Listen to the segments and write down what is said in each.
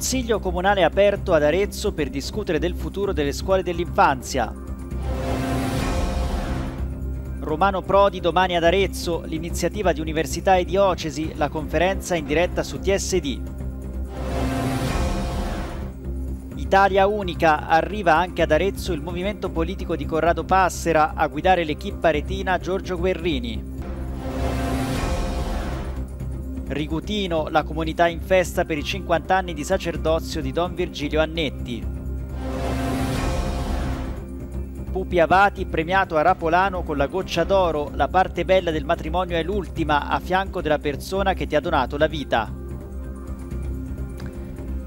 Consiglio Comunale aperto ad Arezzo per discutere del futuro delle scuole dell'infanzia. Romano Prodi domani ad Arezzo, l'iniziativa di università e diocesi, la conferenza in diretta su TSD. Italia Unica, arriva anche ad Arezzo il movimento politico di Corrado Passera a guidare l'equipe aretina Giorgio Guerrini. Rigutino, la comunità in festa per i 50 anni di sacerdozio di Don Virgilio Annetti. Pupi Avati premiato a Rapolano con la goccia d'oro, la parte bella del matrimonio è l'ultima, a fianco della persona che ti ha donato la vita.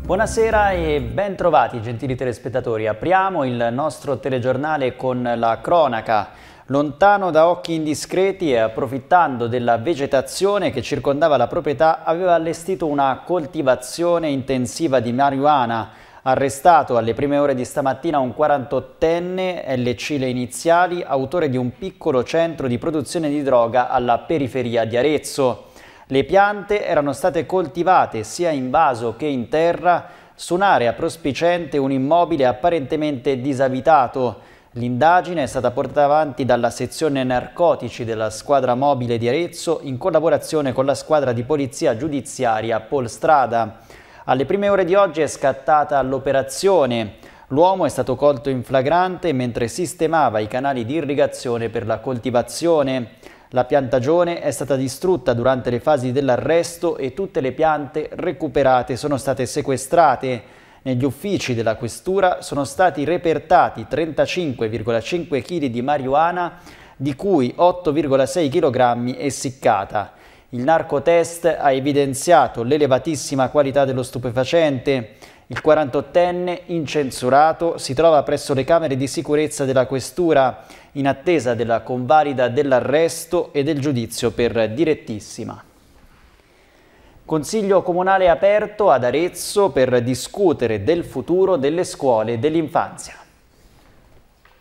Buonasera e ben trovati gentili telespettatori. Apriamo il nostro telegiornale con la cronaca. Lontano da occhi indiscreti e approfittando della vegetazione che circondava la proprietà, aveva allestito una coltivazione intensiva di marijuana. Arrestato alle prime ore di stamattina un 48enne, LC le iniziali, autore di un piccolo centro di produzione di droga alla periferia di Arezzo. Le piante erano state coltivate sia in vaso che in terra su un'area prospicente un immobile apparentemente disabitato. L'indagine è stata portata avanti dalla sezione narcotici della squadra mobile di Arezzo in collaborazione con la squadra di polizia giudiziaria Polstrada. Alle prime ore di oggi è scattata l'operazione. L'uomo è stato colto in flagrante mentre sistemava i canali di irrigazione per la coltivazione. La piantagione è stata distrutta durante le fasi dell'arresto e tutte le piante recuperate sono state sequestrate. Negli uffici della questura sono stati repertati 35,5 kg di marijuana, di cui 8,6 kg essiccata. Il narcotest ha evidenziato l'elevatissima qualità dello stupefacente. Il 48enne, incensurato, si trova presso le camere di sicurezza della questura in attesa della convalida dell'arresto e del giudizio per direttissima. Consiglio comunale aperto ad Arezzo per discutere del futuro delle scuole dell'infanzia.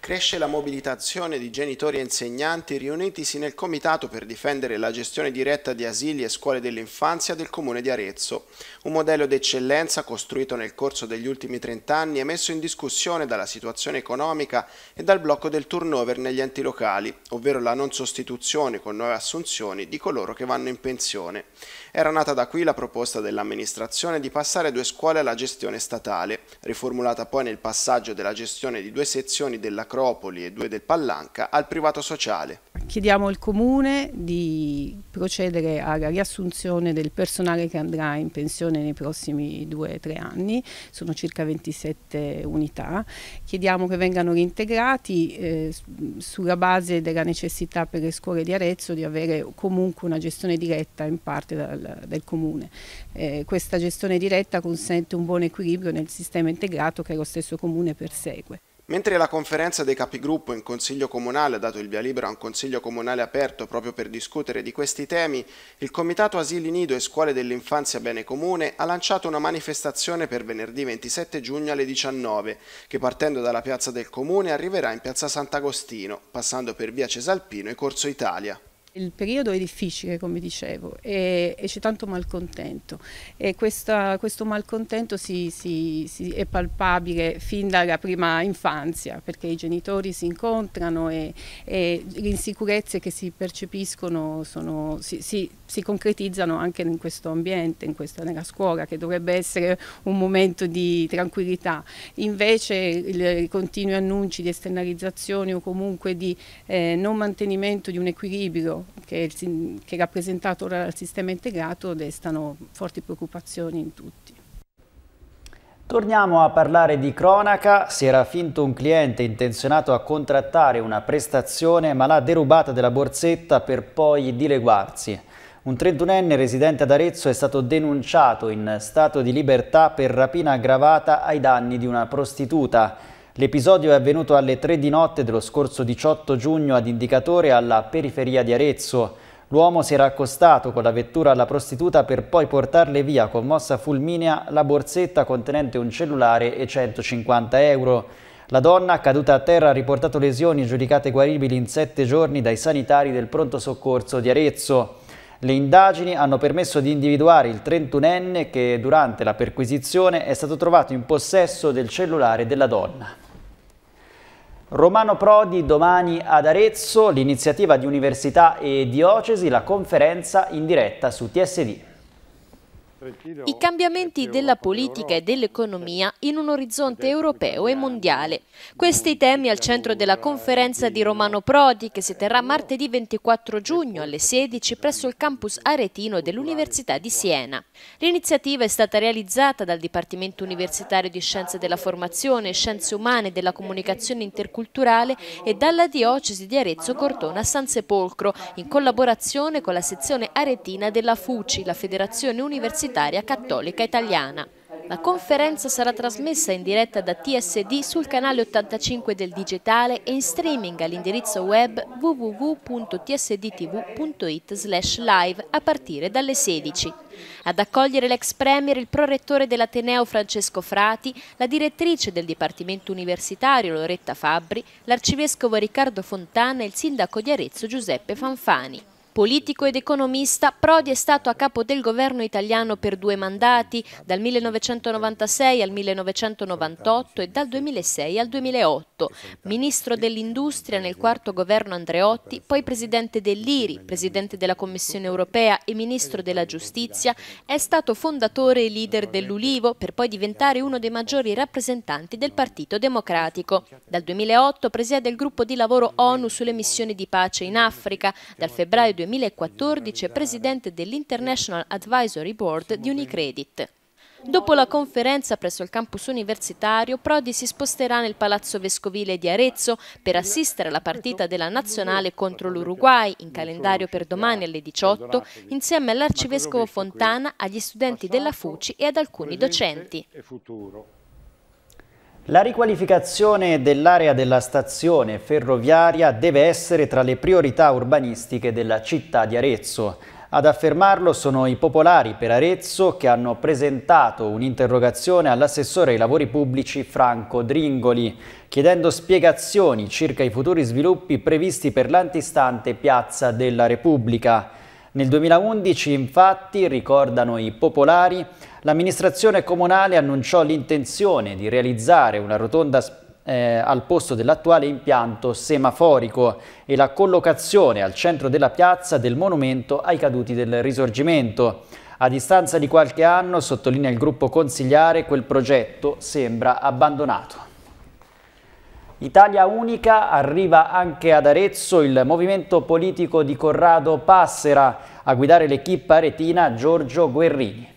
Cresce la mobilitazione di genitori e insegnanti riunitisi nel Comitato per difendere la gestione diretta di asili e scuole dell'infanzia del Comune di Arezzo, un modello d'eccellenza costruito nel corso degli ultimi 30 anni e messo in discussione dalla situazione economica e dal blocco del turnover negli enti locali, ovvero la non sostituzione con nuove assunzioni di coloro che vanno in pensione. Era nata da qui la proposta dell'amministrazione di passare due scuole alla gestione statale, riformulata poi nel passaggio della gestione di due sezioni della Acropoli e due del Pallanca al privato sociale. Chiediamo al Comune di procedere alla riassunzione del personale che andrà in pensione nei prossimi due o tre anni, sono circa 27 unità. Chiediamo che vengano reintegrati eh, sulla base della necessità per le scuole di Arezzo di avere comunque una gestione diretta in parte dal, del Comune. Eh, questa gestione diretta consente un buon equilibrio nel sistema integrato che lo stesso Comune persegue. Mentre la conferenza dei capigruppo in Consiglio Comunale ha dato il via libera a un Consiglio Comunale aperto proprio per discutere di questi temi, il Comitato Asili Nido e Scuole dell'Infanzia Bene Comune ha lanciato una manifestazione per venerdì 27 giugno alle 19, che partendo dalla piazza del Comune arriverà in piazza Sant'Agostino, passando per via Cesalpino e Corso Italia. Il periodo è difficile, come dicevo, e, e c'è tanto malcontento e questa, questo malcontento si, si, si è palpabile fin dalla prima infanzia, perché i genitori si incontrano e, e le insicurezze che si percepiscono sono, si, si, concretizzano anche in questo ambiente, in questa, nella scuola, che dovrebbe essere un momento di tranquillità. Invece i continui annunci di esternalizzazione o comunque di eh, non mantenimento di un equilibrio Stato che, che è rappresentato ora dal sistema integrato destano forti preoccupazioni in tutti. Torniamo a parlare di cronaca. Si era finto un cliente intenzionato a contrattare una prestazione ma l'ha derubata della borsetta per poi dileguarsi. Un 31enne residente ad Arezzo è stato denunciato in stato di libertà per rapina aggravata ai danni di una prostituta. L'episodio è avvenuto alle 3 di notte dello scorso 18 giugno ad Indicatore alla periferia di Arezzo. L'uomo si era accostato con la vettura alla prostituta per poi portarle via con mossa fulminea la borsetta contenente un cellulare e 150 euro. La donna, caduta a terra, ha riportato lesioni giudicate guaribili in 7 giorni dai sanitari del pronto soccorso di Arezzo. Le indagini hanno permesso di individuare il 31enne che durante la perquisizione è stato trovato in possesso del cellulare della donna. Romano Prodi domani ad Arezzo, l'iniziativa di università e diocesi, la conferenza in diretta su TSD i cambiamenti della politica e dell'economia eh, in un orizzonte europeo e mondiale. Questi temi al centro della conferenza di Romano Prodi che si terrà martedì 24 giugno alle 16 presso il campus aretino dell'Università di Siena. L'iniziativa è stata realizzata dal Dipartimento Universitario di Scienze della Formazione, Scienze Umane e della Comunicazione Interculturale e dalla Diocesi di Arezzo Cortona San Sepolcro in collaborazione con la sezione aretina della FUCI, la Federazione Universitaria universitaria cattolica italiana. La conferenza sarà trasmessa in diretta da TSD sul canale 85 del digitale e in streaming all'indirizzo web www.tsdtv.it live a partire dalle 16. Ad accogliere l'ex premier il prorettore dell'Ateneo Francesco Frati, la direttrice del Dipartimento Universitario Loretta Fabbri, l'arcivescovo Riccardo Fontana e il sindaco di Arezzo Giuseppe Fanfani. Politico ed economista, Prodi è stato a capo del governo italiano per due mandati, dal 1996 al 1998 e dal 2006 al 2008. Ministro dell'Industria nel quarto governo Andreotti, poi presidente dell'IRI, presidente della Commissione europea e ministro della Giustizia, è stato fondatore e leader dell'Ulivo per poi diventare uno dei maggiori rappresentanti del Partito Democratico. Dal 2008 presiede il gruppo di lavoro ONU sulle missioni di pace in Africa, dal febbraio 2014 è presidente dell'International Advisory Board di Unicredit. Dopo la conferenza presso il campus universitario, Prodi si sposterà nel Palazzo Vescovile di Arezzo per assistere alla partita della nazionale contro l'Uruguay, in calendario per domani alle 18, insieme all'arcivescovo Fontana, agli studenti della FUCI e ad alcuni docenti. La riqualificazione dell'area della stazione ferroviaria deve essere tra le priorità urbanistiche della città di Arezzo. Ad affermarlo sono i popolari per Arezzo che hanno presentato un'interrogazione all'assessore ai lavori pubblici Franco Dringoli, chiedendo spiegazioni circa i futuri sviluppi previsti per l'antistante Piazza della Repubblica. Nel 2011, infatti, ricordano i popolari, L'amministrazione comunale annunciò l'intenzione di realizzare una rotonda eh, al posto dell'attuale impianto semaforico e la collocazione al centro della piazza del monumento ai caduti del risorgimento. A distanza di qualche anno, sottolinea il gruppo consigliare, quel progetto sembra abbandonato. Italia Unica arriva anche ad Arezzo il movimento politico di Corrado Passera, a guidare l'equipe aretina Giorgio Guerrini.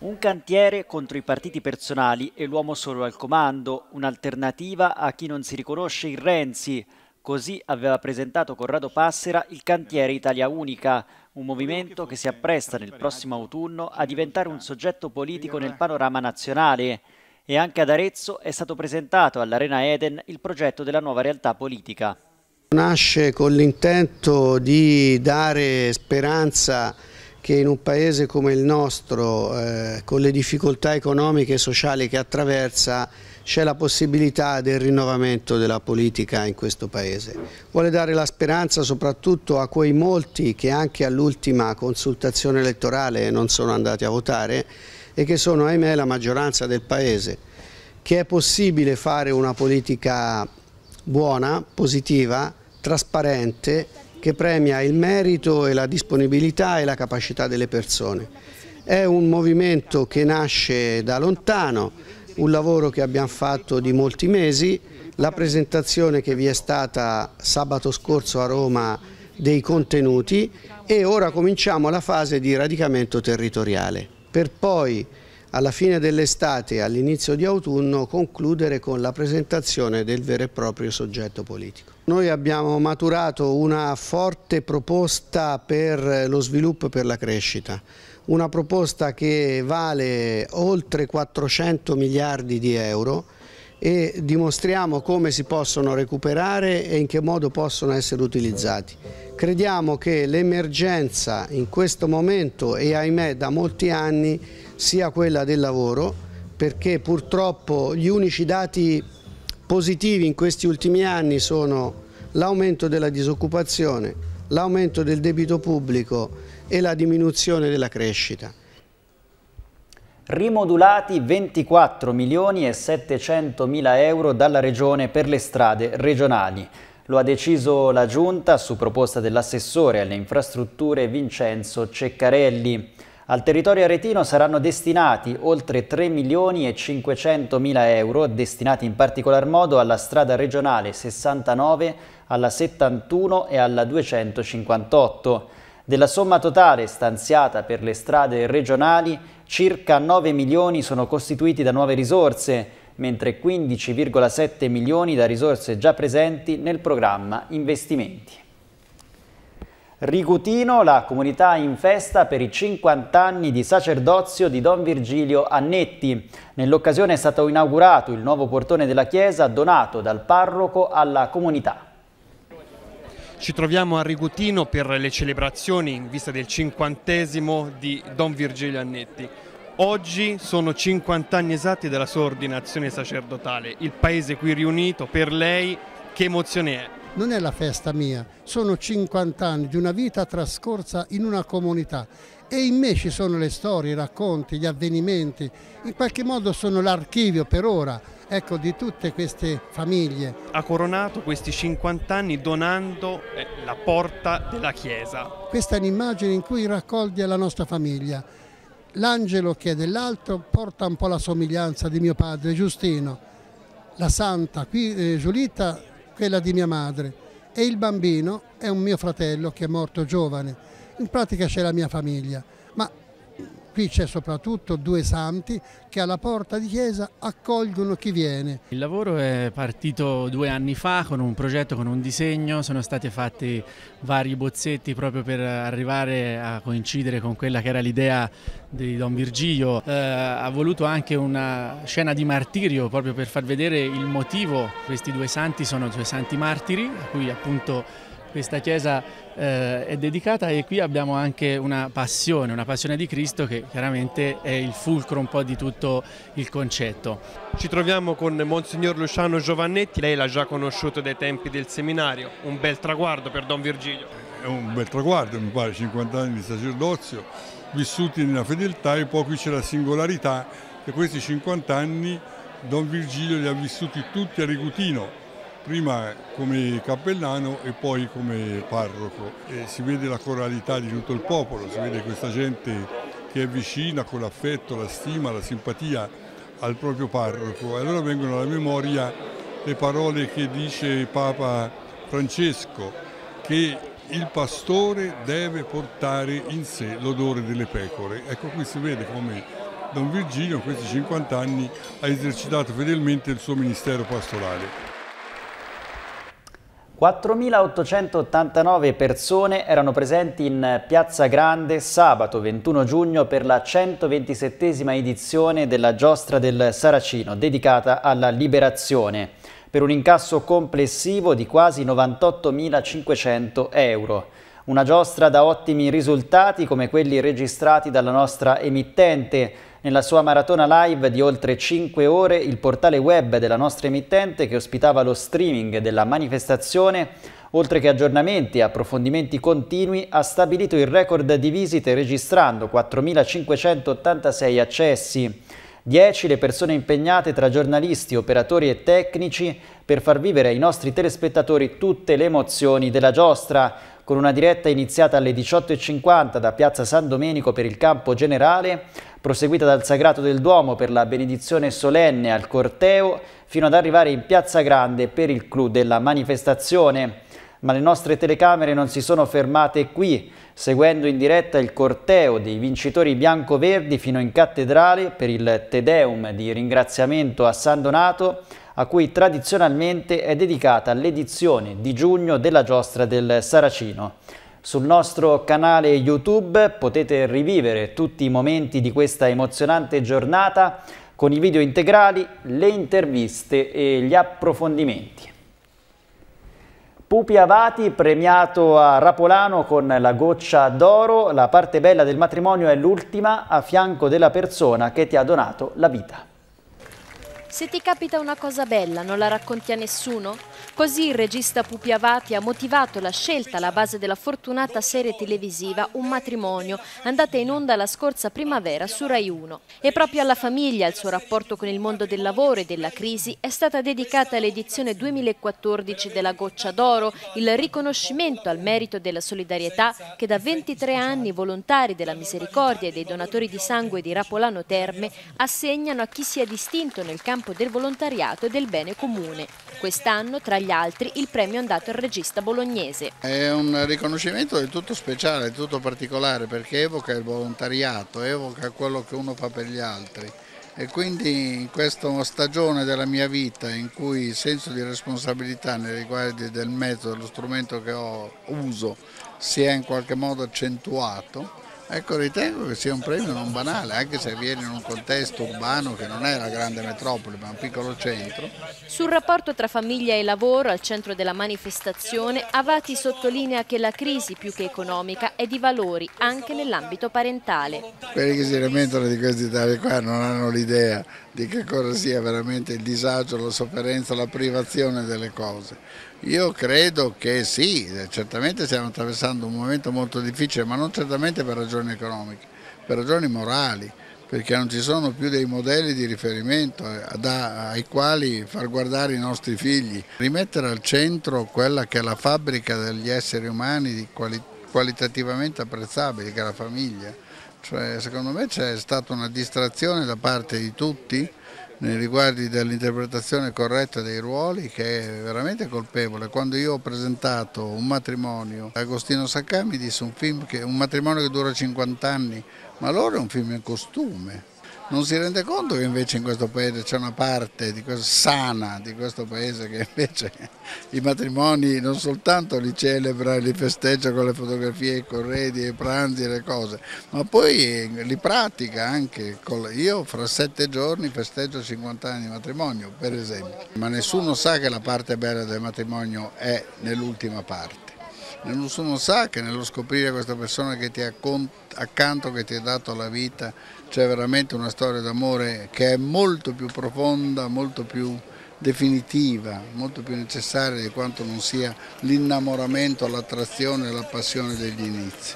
Un cantiere contro i partiti personali e l'uomo solo al comando, un'alternativa a chi non si riconosce in Renzi. Così aveva presentato Corrado Passera il cantiere Italia Unica, un movimento che si appresta nel prossimo autunno a diventare un soggetto politico nel panorama nazionale. E anche ad Arezzo è stato presentato all'Arena Eden il progetto della nuova realtà politica. Nasce con l'intento di dare speranza che in un paese come il nostro, eh, con le difficoltà economiche e sociali che attraversa, c'è la possibilità del rinnovamento della politica in questo paese. Vuole dare la speranza soprattutto a quei molti che anche all'ultima consultazione elettorale non sono andati a votare e che sono, ahimè, la maggioranza del paese, che è possibile fare una politica buona, positiva, trasparente che premia il merito e la disponibilità e la capacità delle persone. È un movimento che nasce da lontano, un lavoro che abbiamo fatto di molti mesi, la presentazione che vi è stata sabato scorso a Roma dei contenuti e ora cominciamo la fase di radicamento territoriale per poi alla fine dell'estate e all'inizio di autunno concludere con la presentazione del vero e proprio soggetto politico. Noi abbiamo maturato una forte proposta per lo sviluppo e per la crescita, una proposta che vale oltre 400 miliardi di euro e dimostriamo come si possono recuperare e in che modo possono essere utilizzati. Crediamo che l'emergenza in questo momento e ahimè da molti anni sia quella del lavoro perché purtroppo gli unici dati positivi in questi ultimi anni sono l'aumento della disoccupazione, l'aumento del debito pubblico e la diminuzione della crescita. Rimodulati 24 milioni e 700 mila euro dalla Regione per le strade regionali. Lo ha deciso la Giunta su proposta dell'assessore alle infrastrutture Vincenzo Ceccarelli. Al territorio aretino saranno destinati oltre 3 milioni e 500 mila euro, destinati in particolar modo alla strada regionale 69, alla 71 e alla 258. Della somma totale stanziata per le strade regionali, circa 9 milioni sono costituiti da nuove risorse, mentre 15,7 milioni da risorse già presenti nel programma investimenti. Ricutino, la comunità in festa per i 50 anni di sacerdozio di Don Virgilio Annetti. Nell'occasione è stato inaugurato il nuovo portone della chiesa donato dal parroco alla comunità. Ci troviamo a Rigutino per le celebrazioni in vista del cinquantesimo di Don Virgilio Annetti. Oggi sono 50 anni esatti della sua ordinazione sacerdotale. Il paese qui riunito per lei che emozione è? non è la festa mia, sono 50 anni di una vita trascorsa in una comunità e in me ci sono le storie, i racconti, gli avvenimenti, in qualche modo sono l'archivio per ora ecco, di tutte queste famiglie. Ha coronato questi 50 anni donando eh, la porta della chiesa. Questa è un'immagine in cui raccoglie la nostra famiglia. L'angelo che è dell'alto porta un po' la somiglianza di mio padre Giustino, la santa qui eh, Giulitta quella di mia madre e il bambino è un mio fratello che è morto giovane. In pratica c'è la mia famiglia. Qui c'è soprattutto due santi che alla porta di chiesa accolgono chi viene. Il lavoro è partito due anni fa con un progetto, con un disegno, sono stati fatti vari bozzetti proprio per arrivare a coincidere con quella che era l'idea di Don Virgilio. Eh, ha voluto anche una scena di martirio proprio per far vedere il motivo. Questi due santi sono due santi martiri a cui appunto questa chiesa eh, è dedicata e qui abbiamo anche una passione, una passione di Cristo che chiaramente è il fulcro un po' di tutto il concetto. Ci troviamo con Monsignor Luciano Giovannetti, lei l'ha già conosciuto dai tempi del seminario, un bel traguardo per Don Virgilio. È un bel traguardo, mi pare, 50 anni di sacerdozio, vissuti nella fedeltà e poi qui c'è la singolarità che questi 50 anni Don Virgilio li ha vissuti tutti a Rigutino, prima come cappellano e poi come parroco. E si vede la coralità di tutto il popolo, si vede questa gente che è vicina con l'affetto, la stima, la simpatia al proprio parroco. E Allora vengono alla memoria le parole che dice Papa Francesco, che il pastore deve portare in sé l'odore delle pecore. Ecco qui si vede come Don Virgilio in questi 50 anni ha esercitato fedelmente il suo ministero pastorale. 4.889 persone erano presenti in Piazza Grande sabato 21 giugno per la 127esima edizione della giostra del Saracino dedicata alla liberazione, per un incasso complessivo di quasi 98.500 euro. Una giostra da ottimi risultati come quelli registrati dalla nostra emittente, nella sua maratona live di oltre 5 ore, il portale web della nostra emittente, che ospitava lo streaming della manifestazione, oltre che aggiornamenti e approfondimenti continui, ha stabilito il record di visite registrando 4.586 accessi. 10 le persone impegnate tra giornalisti, operatori e tecnici per far vivere ai nostri telespettatori tutte le emozioni della giostra con una diretta iniziata alle 18.50 da Piazza San Domenico per il campo generale, proseguita dal Sagrato del Duomo per la benedizione solenne al corteo, fino ad arrivare in Piazza Grande per il clou della manifestazione. Ma le nostre telecamere non si sono fermate qui, seguendo in diretta il corteo dei vincitori bianco-verdi fino in cattedrale per il Tedeum di ringraziamento a San Donato, a cui tradizionalmente è dedicata l'edizione di giugno della giostra del Saracino. Sul nostro canale YouTube potete rivivere tutti i momenti di questa emozionante giornata con i video integrali, le interviste e gli approfondimenti. Pupi Avati premiato a Rapolano con la goccia d'oro, la parte bella del matrimonio è l'ultima a fianco della persona che ti ha donato la vita. Se ti capita una cosa bella, non la racconti a nessuno? Così il regista Pupi Avati ha motivato la scelta alla base della fortunata serie televisiva Un matrimonio, andata in onda la scorsa primavera su Rai 1. E proprio alla famiglia, al suo rapporto con il mondo del lavoro e della crisi, è stata dedicata l'edizione 2014 della Goccia d'Oro, il riconoscimento al merito della solidarietà che da 23 anni i volontari della misericordia e dei donatori di sangue di Rapolano Terme assegnano a chi si è distinto nel campo campo del volontariato e del bene comune. Quest'anno, tra gli altri, il premio è andato al regista bolognese. È un riconoscimento del tutto speciale, del tutto particolare, perché evoca il volontariato, evoca quello che uno fa per gli altri. E quindi in questa stagione della mia vita in cui il senso di responsabilità nei riguardi del mezzo, dello strumento che ho, uso, si è in qualche modo accentuato, Ecco, ritengo che sia un premio non banale, anche se viene in un contesto urbano che non è la grande metropoli, ma un piccolo centro. Sul rapporto tra famiglia e lavoro, al centro della manifestazione, Avati sottolinea che la crisi più che economica è di valori, anche nell'ambito parentale. Quelli che si lamentano di questi tali qua non hanno l'idea di che cosa sia veramente il disagio, la sofferenza, la privazione delle cose. Io credo che sì, eh, certamente stiamo attraversando un momento molto difficile, ma non certamente per ragioni economiche, per ragioni morali, perché non ci sono più dei modelli di riferimento eh, ai quali far guardare i nostri figli. Rimettere al centro quella che è la fabbrica degli esseri umani qualitativamente apprezzabile, che è la famiglia cioè, secondo me c'è stata una distrazione da parte di tutti nei riguardi dell'interpretazione corretta dei ruoli che è veramente colpevole. Quando io ho presentato un matrimonio, Agostino Saccà mi disse un, che, un matrimonio che dura 50 anni, ma loro è un film in costume non si rende conto che invece in questo paese c'è una parte di sana di questo paese che invece i matrimoni non soltanto li celebra e li festeggia con le fotografie, i corredi, i pranzi e le cose, ma poi eh, li pratica anche. Con... Io fra sette giorni festeggio 50 anni di matrimonio, per esempio, ma nessuno sa che la parte bella del matrimonio è nell'ultima parte nessuno sa che nello scoprire questa persona che ti ha accanto, che ti ha dato la vita, c'è veramente una storia d'amore che è molto più profonda, molto più definitiva, molto più necessaria di quanto non sia l'innamoramento, l'attrazione e la passione degli inizi.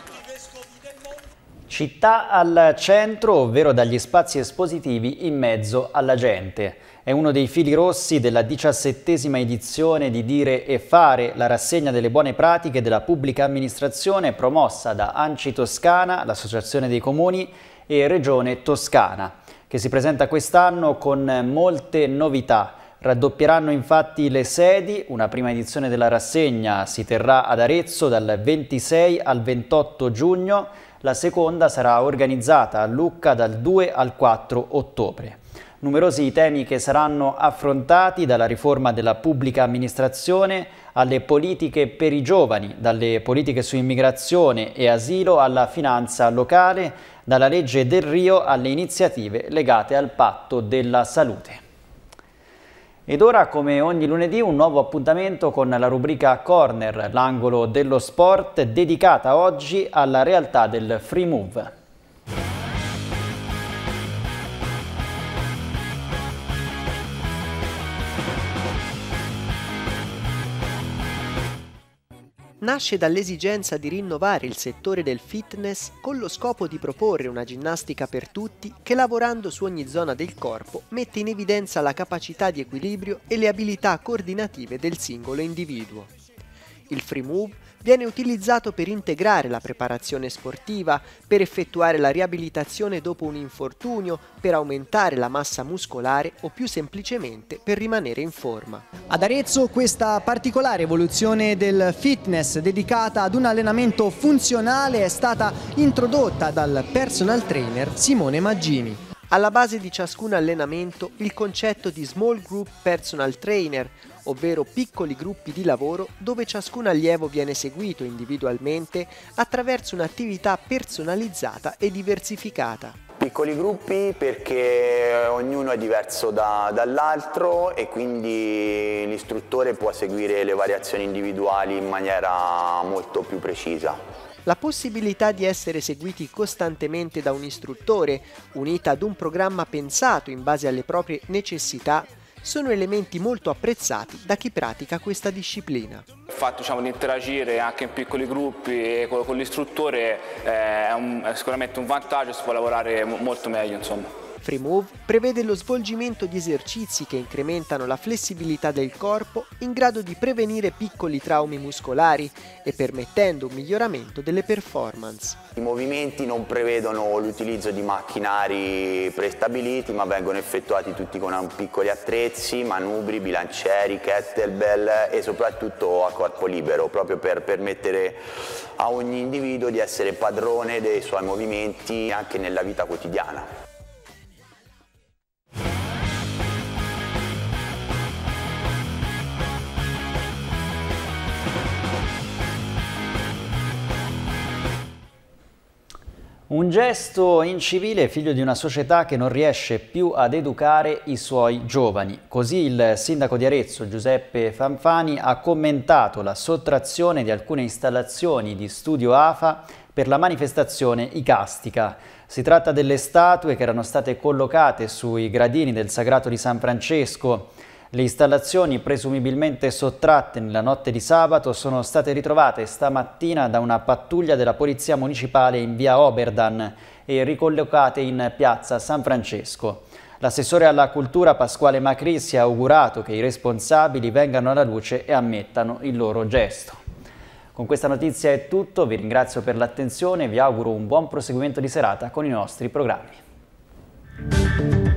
Città al centro, ovvero dagli spazi espositivi in mezzo alla gente è uno dei fili rossi della diciassettesima edizione di Dire e Fare, la rassegna delle buone pratiche della pubblica amministrazione promossa da Anci Toscana, l'Associazione dei Comuni e Regione Toscana, che si presenta quest'anno con molte novità. Raddoppieranno infatti le sedi, una prima edizione della rassegna si terrà ad Arezzo dal 26 al 28 giugno, la seconda sarà organizzata a Lucca dal 2 al 4 ottobre numerosi i temi che saranno affrontati dalla riforma della pubblica amministrazione alle politiche per i giovani, dalle politiche su immigrazione e asilo alla finanza locale, dalla legge del Rio alle iniziative legate al patto della salute. Ed ora, come ogni lunedì, un nuovo appuntamento con la rubrica Corner, l'angolo dello sport, dedicata oggi alla realtà del free move. nasce dall'esigenza di rinnovare il settore del fitness con lo scopo di proporre una ginnastica per tutti che lavorando su ogni zona del corpo mette in evidenza la capacità di equilibrio e le abilità coordinative del singolo individuo. Il free move viene utilizzato per integrare la preparazione sportiva, per effettuare la riabilitazione dopo un infortunio, per aumentare la massa muscolare o più semplicemente per rimanere in forma. Ad Arezzo questa particolare evoluzione del fitness dedicata ad un allenamento funzionale è stata introdotta dal personal trainer Simone Maggini. Alla base di ciascun allenamento il concetto di Small Group Personal Trainer, ovvero piccoli gruppi di lavoro dove ciascun allievo viene seguito individualmente attraverso un'attività personalizzata e diversificata piccoli gruppi perché ognuno è diverso da, dall'altro e quindi l'istruttore può seguire le variazioni individuali in maniera molto più precisa. La possibilità di essere seguiti costantemente da un istruttore, unita ad un programma pensato in base alle proprie necessità, sono elementi molto apprezzati da chi pratica questa disciplina. Il fatto diciamo, di interagire anche in piccoli gruppi e con, con l'istruttore eh, è, è, sicuramente un vantaggio, si può lavorare molto meglio. Insomma. FreeMove prevede lo svolgimento di esercizi che incrementano la flessibilità del corpo in grado di prevenire piccoli traumi muscolari e permettendo un miglioramento delle performance. I movimenti non prevedono l'utilizzo di macchinari prestabiliti ma vengono effettuati tutti con piccoli attrezzi, manubri, bilancieri, kettlebell e soprattutto a corpo libero proprio per permettere a ogni individuo di essere padrone dei suoi movimenti anche nella vita quotidiana. Un gesto incivile figlio di una società che non riesce più ad educare i suoi giovani. Così il sindaco di Arezzo Giuseppe Fanfani ha commentato la sottrazione di alcune installazioni di studio AFA per la manifestazione icastica. Si tratta delle statue che erano state collocate sui gradini del Sagrato di San Francesco le installazioni presumibilmente sottratte nella notte di sabato sono state ritrovate stamattina da una pattuglia della Polizia Municipale in via Oberdan e ricollocate in piazza San Francesco. L'assessore alla cultura Pasquale Macri si è augurato che i responsabili vengano alla luce e ammettano il loro gesto. Con questa notizia è tutto, vi ringrazio per l'attenzione e vi auguro un buon proseguimento di serata con i nostri programmi.